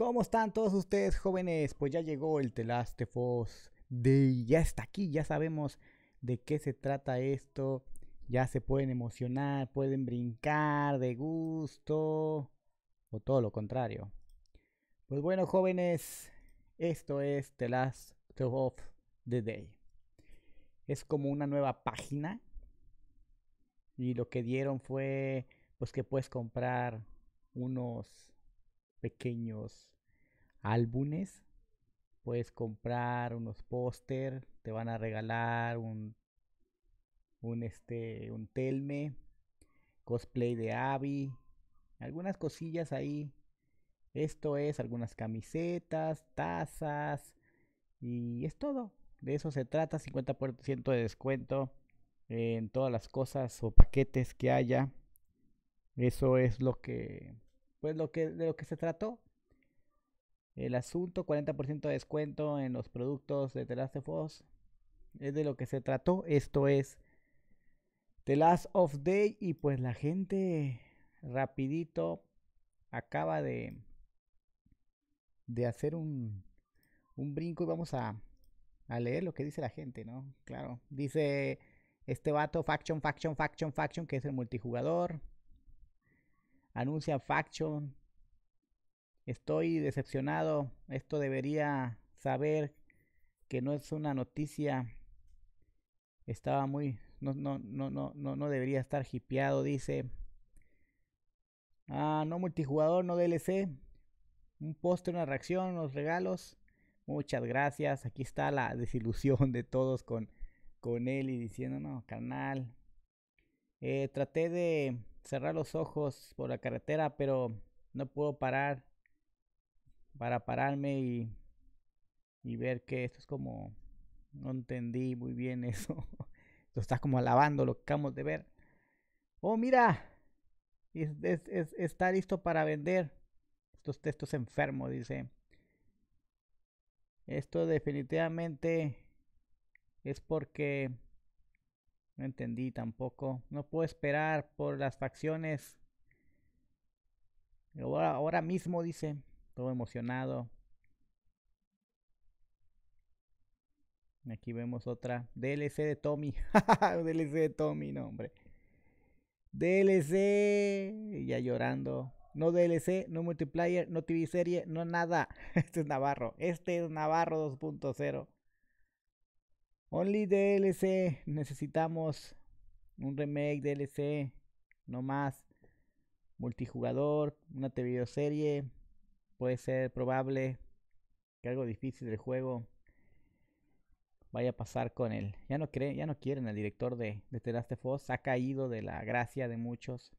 ¿cómo están todos ustedes jóvenes? Pues ya llegó el The Last of Us Day, ya está aquí, ya sabemos de qué se trata esto, ya se pueden emocionar, pueden brincar de gusto o todo lo contrario. Pues bueno jóvenes, esto es The Last of The Day. Es como una nueva página y lo que dieron fue pues que puedes comprar unos pequeños álbumes. Puedes comprar unos póster, te van a regalar un, un, este, un telme, cosplay de Abby, algunas cosillas ahí. Esto es algunas camisetas, tazas y es todo. De eso se trata, 50% de descuento en todas las cosas o paquetes que haya. Eso es lo que pues lo que, de lo que se trató. El asunto, 40% de descuento en los productos de The Last of Us. Es de lo que se trató. Esto es The Last of Day. Y pues la gente rapidito acaba de, de hacer un, un brinco y vamos a, a leer lo que dice la gente, ¿no? Claro. Dice este vato, Faction, Faction, Faction, Faction, que es el multijugador anuncia Faction. Estoy decepcionado. Esto debería saber que no es una noticia. Estaba muy. No, no, no, no, no, debería estar hipeado, dice. Ah, no multijugador, no DLC. Un postre una reacción, unos regalos. Muchas gracias. Aquí está la desilusión de todos con, con él y diciendo, no, carnal. Eh, traté de cerrar los ojos por la carretera, pero no puedo parar para pararme y, y ver que esto es como, no entendí muy bien eso. Esto está como alabando lo que acabamos de ver. Oh, mira, está listo para vender. Estos textos enfermos, dice. Esto definitivamente es porque no entendí tampoco. No puedo esperar por las facciones. Ahora, ahora mismo dice, todo emocionado. Aquí vemos otra DLC de Tommy. DLC de Tommy, no, hombre. DLC, ya llorando. No DLC, no multiplayer, no TV serie, no nada. Este es Navarro. Este es Navarro 2.0. Only DLC. Necesitamos un remake DLC. No más. Multijugador. Una TV serie, Puede ser probable que algo difícil del juego vaya a pasar con él. Ya no creen, ya no quieren al director de, de The Last Ha caído de la gracia de muchos.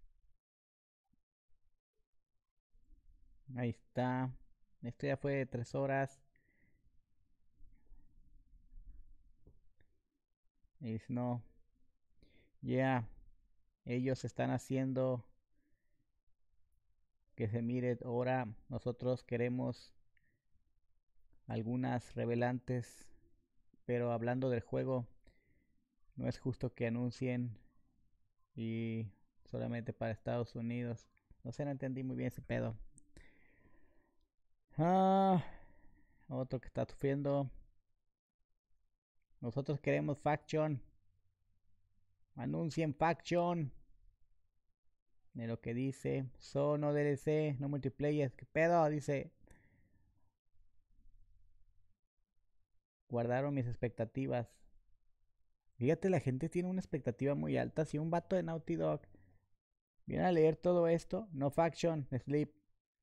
Ahí está. Esto ya fue de tres horas. si no. Ya Ellos están haciendo que se mire. Ahora nosotros queremos algunas revelantes. Pero hablando del juego, no es justo que anuncien y solamente para Estados Unidos. No sé, no entendí muy bien ese pedo. Ah, otro que está sufriendo. Nosotros queremos Faction. Anuncien Faction. De lo que dice. Sono DLC. No multiplayer. ¿Qué pedo? Dice. Guardaron mis expectativas. Fíjate, la gente tiene una expectativa muy alta. Si un vato de Naughty Dog viene a leer todo esto, no faction, sleep.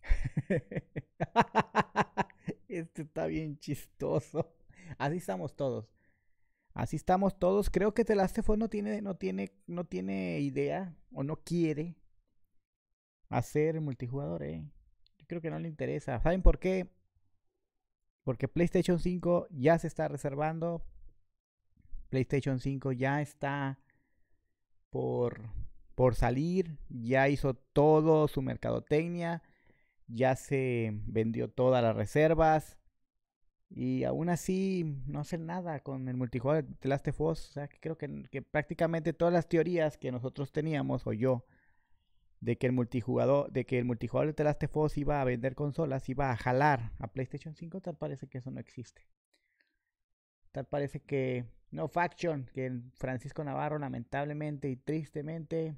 este está bien chistoso. Así estamos todos. Así estamos todos. Creo que fue no tiene, no tiene, no tiene idea o no quiere hacer multijugador, eh. Yo creo que no le interesa. ¿Saben por qué? Porque PlayStation 5 ya se está reservando. PlayStation 5 ya está por, por salir. Ya hizo todo su mercadotecnia. Ya se vendió todas las reservas. Y aún así, no hacen nada con el multijugador de Last of O sea, que creo que, que, prácticamente todas las teorías que nosotros teníamos, o yo, de que el multijugador, de que el multijugador de Last iba a vender consolas, iba a jalar a PlayStation 5, tal parece que eso no existe. Tal parece que No Faction, que Francisco Navarro lamentablemente y tristemente,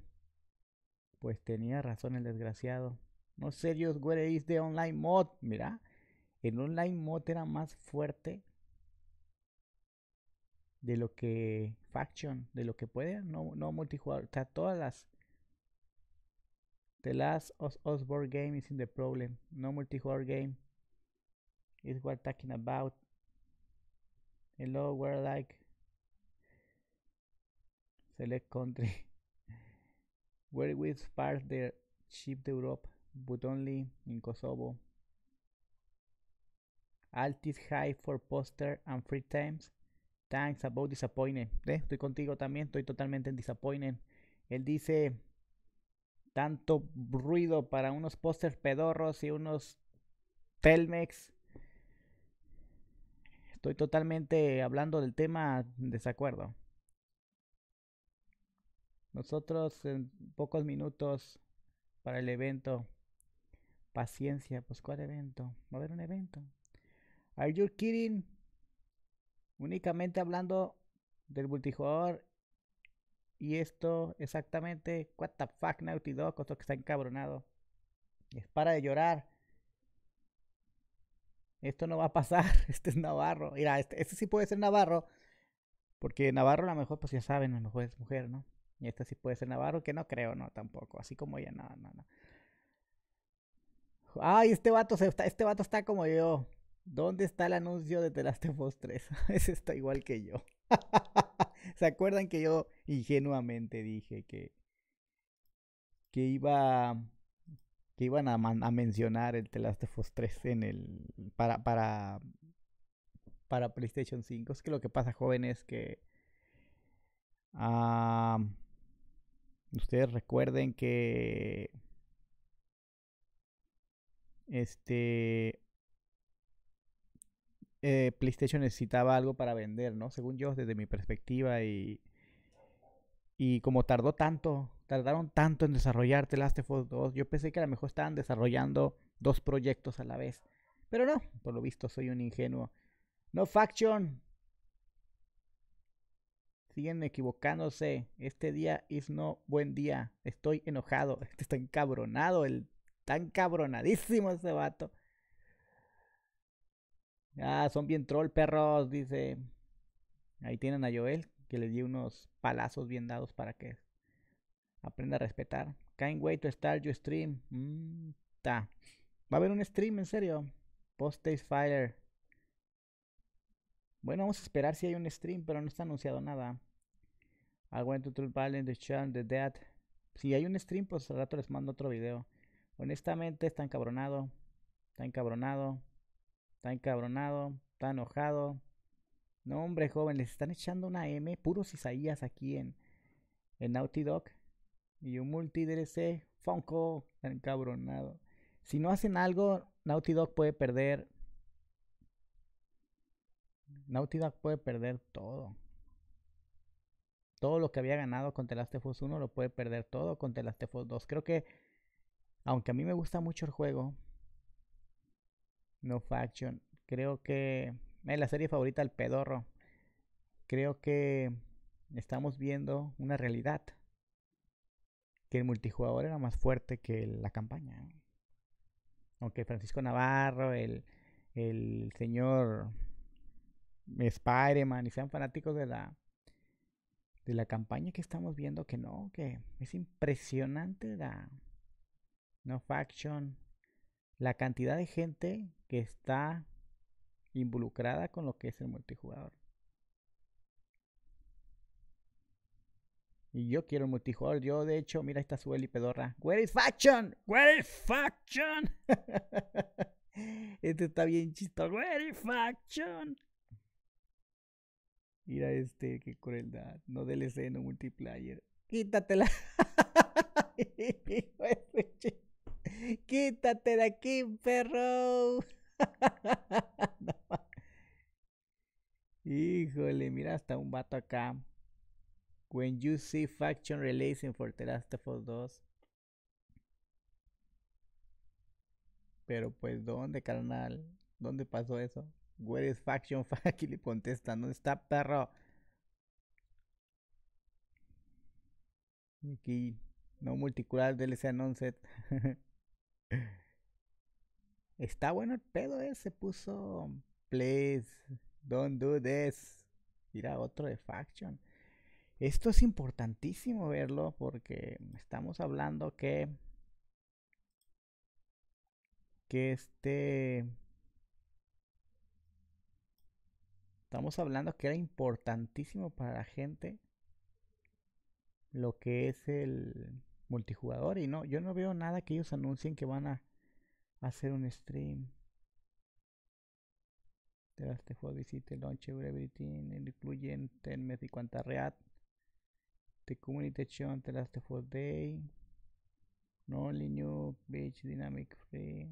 pues tenía razón el desgraciado. No serios, where is the online mod, mira el online mod era más fuerte de lo que faction, de lo que puede, no, no multijugador, o todas las The last Os Osborne game is in the problem, no multijugador game is what talking about. Hello, we're like select country where we spark the ship to Europe, but only in Kosovo. Altis High for Poster and Free Times. Thanks about disappointing eh, Estoy contigo también, estoy totalmente en disappointed. Él dice tanto ruido para unos posters pedorros y unos felmex Estoy totalmente hablando del tema desacuerdo. Nosotros en pocos minutos para el evento. Paciencia, pues ¿cuál evento? Va a haber un evento. Are you kidding? Únicamente hablando del multijugador. Y esto exactamente. What the fuck, Naughty Dog. que está encabronado. Es para de llorar. Esto no va a pasar. Este es Navarro. Mira, este, este, sí puede ser Navarro. Porque Navarro a lo mejor, pues ya saben, no lo mejor es mujer, ¿no? Y este sí puede ser Navarro, que no creo, no, tampoco. Así como ella, no, no, no. Ay, este vato, se este vato está como yo. ¿Dónde está el anuncio de The Last of 3? Ese está igual que yo. ¿Se acuerdan que yo ingenuamente dije que, que iba que iban a, mencionar el The Last of Us 3 en el para para para PlayStation 5? Es que lo que pasa, jóvenes, que ustedes recuerden que este eh, PlayStation necesitaba algo para vender, ¿no? Según yo, desde mi perspectiva y... Y como tardó tanto, tardaron tanto en desarrollar The Last of Us 2, yo pensé que a lo mejor estaban desarrollando dos proyectos a la vez. Pero no, por lo visto soy un ingenuo. No Faction. Siguen equivocándose. Este día es no buen día. Estoy enojado. está encabronado. El, Tan cabronadísimo ese vato. Ah, son bien troll, perros, dice. Ahí tienen a Joel, que le di unos palazos bien dados para que aprenda a respetar. Can't wait to start your stream. Mm, ta. Va a haber un stream, en serio. Post Taste Fire. Bueno, vamos a esperar si hay un stream, pero no está anunciado nada. I went to The The Dead. Si hay un stream, pues al rato les mando otro video. Honestamente, está encabronado. Está encabronado. Está encabronado, está enojado. No, hombre, joven, les están echando una M, puros Isaías aquí en, en Naughty Dog. Y un multi-DLC, Funko, encabronado. Si no hacen algo, Naughty Dog puede perder. Naughty Dog puede perder todo. Todo lo que había ganado con The Last of 1 lo puede perder todo con The Last of 2. Creo que, aunque a mí me gusta mucho el juego, no Faction. Creo que eh, la serie favorita el pedorro. Creo que estamos viendo una realidad. Que el multijugador era más fuerte que la campaña. Aunque Francisco Navarro, el, el señor Spider-Man y sean fanáticos de la, de la campaña que estamos viendo, que no, que es impresionante la No Faction la cantidad de gente que está involucrada con lo que es el multijugador. Y yo quiero el multijugador. Yo, de hecho, mira, esta Sueli pedorra. Where is faction? Where is faction? este está bien chistoso. Where is faction? Mira este, qué crueldad. No DLC, no multiplayer. Quítatela. Quítate de aquí, perro. Híjole, mira hasta un vato acá. When you see faction releasing for The 2. Pero pues, ¿dónde, carnal? ¿Dónde pasó eso? Where is faction? Aquí le contesta, ¿dónde está, perro? Aquí, no multicultural DLC anuncio. Está bueno el pedo, eh. Se puso. Please, don't do this. Mira, otro de Faction. Esto es importantísimo verlo porque estamos hablando que. Que este. Estamos hablando que era importantísimo para la gente lo que es el multijugador y no, yo no veo nada que ellos anuncien que van a hacer un stream. De este juego visite Launcher Everything, incluyen Telmet y cuanta reat, The community The Last of Day, No New, Beach Dynamic Free,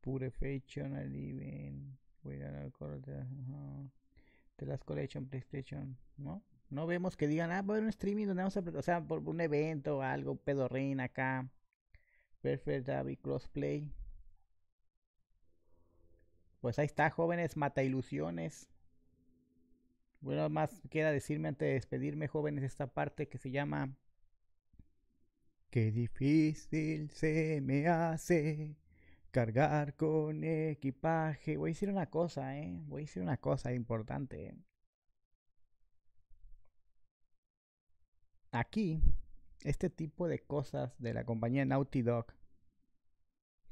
Pure Fashion, Aliven, Wait Another The Last Collection, PlayStation, ¿no? No vemos que digan, ah, bueno un streaming donde vamos a. O sea, por un evento o algo, pedorrín acá. Perfect David Crossplay. Pues ahí está, jóvenes, mata ilusiones. Bueno, más queda decirme antes de despedirme, jóvenes, esta parte que se llama. Qué difícil se me hace cargar con equipaje. Voy a decir una cosa, ¿eh? Voy a decir una cosa importante. ¿eh? aquí, este tipo de cosas de la compañía Naughty Dog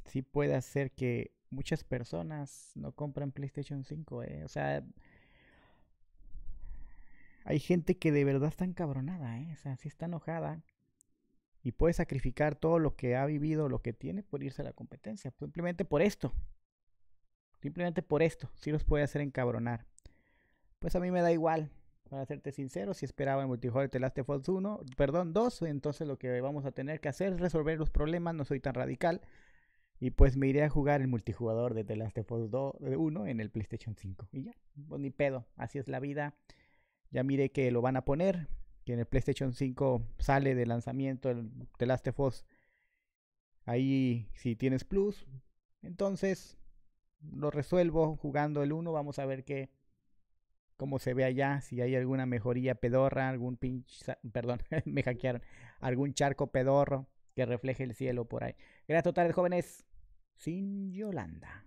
sí puede hacer que muchas personas no compren PlayStation 5, eh, O sea, hay gente que de verdad está encabronada, eh, O sea, sí está enojada y puede sacrificar todo lo que ha vivido, lo que tiene por irse a la competencia, simplemente por esto. Simplemente por esto, sí los puede hacer encabronar. Pues a mí me da igual. Para serte sincero, si esperaba el multijugador de Last of Us 1, perdón, 2, entonces lo que vamos a tener que hacer es resolver los problemas, no soy tan radical. Y pues me iré a jugar el multijugador de The Last of Us 1 en el PlayStation 5. Y ya, pues ni pedo, así es la vida. Ya mire que lo van a poner, que en el PlayStation 5 sale de lanzamiento el The Last of Us. Ahí si tienes plus. Entonces, lo resuelvo jugando el 1, vamos a ver qué cómo se ve allá, si hay alguna mejoría pedorra, algún pinche, perdón, me hackearon, algún charco pedorro que refleje el cielo por ahí. Gracias totales jóvenes, sin Yolanda.